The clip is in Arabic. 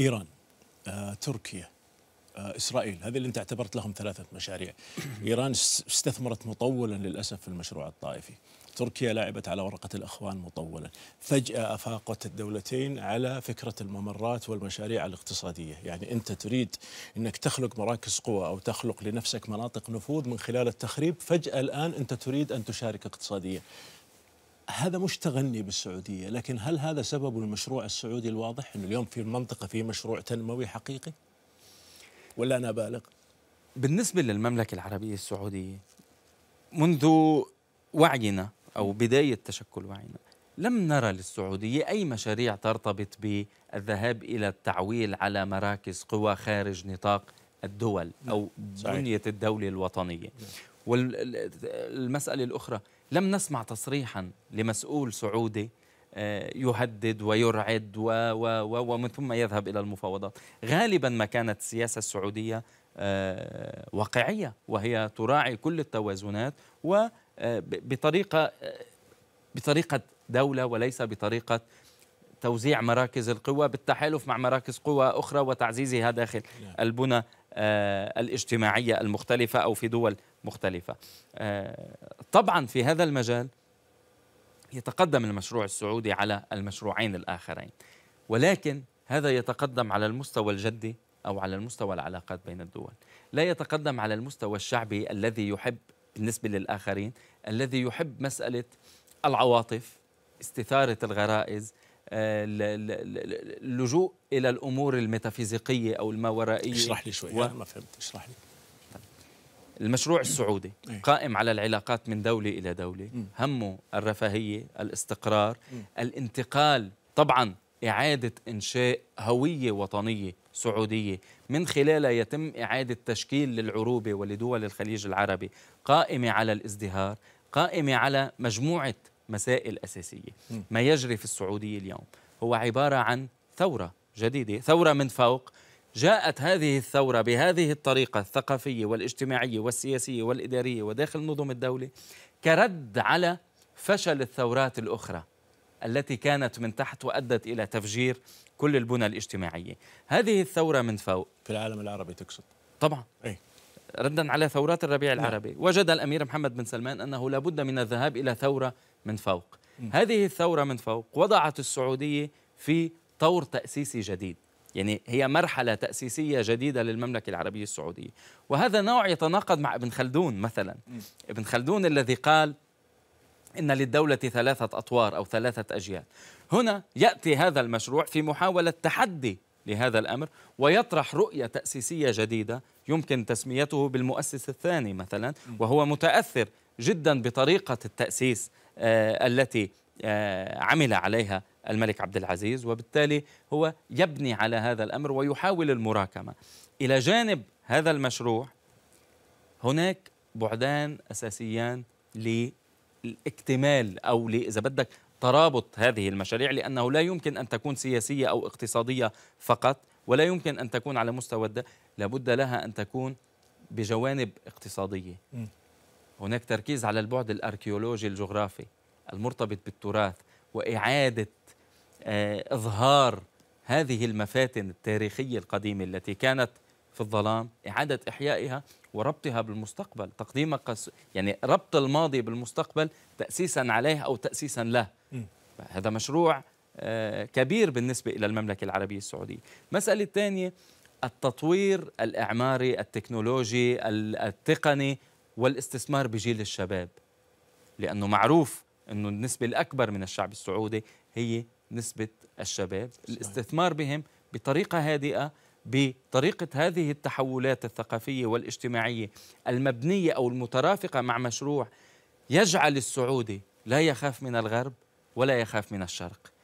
ايران آه، تركيا آه، اسرائيل هذه اللي انت اعتبرت لهم ثلاثه مشاريع ايران استثمرت مطولا للاسف في المشروع الطائفي تركيا لعبت على ورقة الأخوان مطولا فجأة أفاقت الدولتين على فكرة الممرات والمشاريع الاقتصادية يعني أنت تريد أنك تخلق مراكز قوى أو تخلق لنفسك مناطق نفوذ من خلال التخريب فجأة الآن أنت تريد أن تشارك اقتصاديا هذا مش تغني بالسعوديه، لكن هل هذا سبب المشروع السعودي الواضح انه اليوم في المنطقه في مشروع تنموي حقيقي؟ ولا انا بالغ؟ بالنسبه للمملكه العربيه السعوديه منذ وعينا او بدايه تشكل وعينا لم نرى للسعوديه اي مشاريع ترتبط بالذهاب الى التعويل على مراكز قوى خارج نطاق الدول او بنيه الدوله الوطنيه نعم. والمسألة الأخرى لم نسمع تصريحا لمسؤول سعودي آه، يهدد ويرعد و و و ومن ثم يذهب إلى المفاوضات غالبا ما كانت السياسة السعودية آه، واقعية وهي تراعي كل التوازنات وبطريقة آه، بطريقة دولة وليس بطريقة توزيع مراكز القوى بالتحالف مع مراكز قوى أخرى وتعزيزها داخل نعم. البنى آه، الاجتماعية المختلفة أو في دول مختلفة آه، طبعا في هذا المجال يتقدم المشروع السعودي على المشروعين الآخرين ولكن هذا يتقدم على المستوى الجدي أو على المستوى العلاقات بين الدول لا يتقدم على المستوى الشعبي الذي يحب بالنسبة للآخرين الذي يحب مسألة العواطف استثارة الغرائز اللجوء آه، الى الامور الميتافيزيقيه او الماورائيه اشرح لي شوي و... ما فهمت اشرح لي المشروع السعودي إيه. قائم على العلاقات من دولة إلى دولة همه الرفاهية الاستقرار الانتقال طبعا إعادة إنشاء هوية وطنية سعودية من خلالها يتم إعادة تشكيل للعروبة ولدول الخليج العربي قائمة على الازدهار قائمة على مجموعة مسائل أساسية ما يجري في السعودية اليوم هو عبارة عن ثورة جديدة ثورة من فوق جاءت هذه الثورة بهذه الطريقة الثقافية والاجتماعية والسياسية والإدارية وداخل نظم الدولة كرد على فشل الثورات الأخرى التي كانت من تحت وأدت إلى تفجير كل البنى الاجتماعية هذه الثورة من فوق في العالم العربي تقصد طبعا أي. ردا على ثورات الربيع نعم. العربي وجد الأمير محمد بن سلمان أنه لابد من الذهاب إلى ثورة من فوق هذه الثورة من فوق وضعت السعودية في طور تأسيسي جديد يعني هي مرحلة تأسيسية جديدة للمملكة العربية السعودية وهذا نوع يتناقض مع ابن خلدون مثلا ابن خلدون الذي قال إن للدولة ثلاثة أطوار أو ثلاثة أجيال هنا يأتي هذا المشروع في محاولة تحدي لهذا الأمر ويطرح رؤية تأسيسية جديدة يمكن تسميته بالمؤسس الثاني مثلا وهو متأثر جدا بطريقة التأسيس آه، التي آه، عمل عليها الملك عبد العزيز وبالتالي هو يبني على هذا الامر ويحاول المراكمه الى جانب هذا المشروع هناك بعدان اساسيان للاكتمال او اذا بدك ترابط هذه المشاريع لانه لا يمكن ان تكون سياسيه او اقتصاديه فقط ولا يمكن ان تكون على مستوى لابد لها ان تكون بجوانب اقتصاديه هناك تركيز على البعد الأركيولوجي الجغرافي المرتبط بالتراث وإعادة آه، إظهار هذه المفاتن التاريخية القديمة التي كانت في الظلام إعادة إحيائها وربطها بالمستقبل تقديم قس... يعني ربط الماضي بالمستقبل تأسيسا عليه أو تأسيسا له هذا مشروع آه، كبير بالنسبة إلى المملكة العربية السعودية مسألة الثانيه التطوير الإعماري التكنولوجي التقني والاستثمار بجيل الشباب لأنه معروف أنه النسبة الأكبر من الشعب السعودي هي نسبة الشباب صحيح. الاستثمار بهم بطريقة هادئة بطريقة هذه التحولات الثقافية والاجتماعية المبنية أو المترافقة مع مشروع يجعل السعودي لا يخاف من الغرب ولا يخاف من الشرق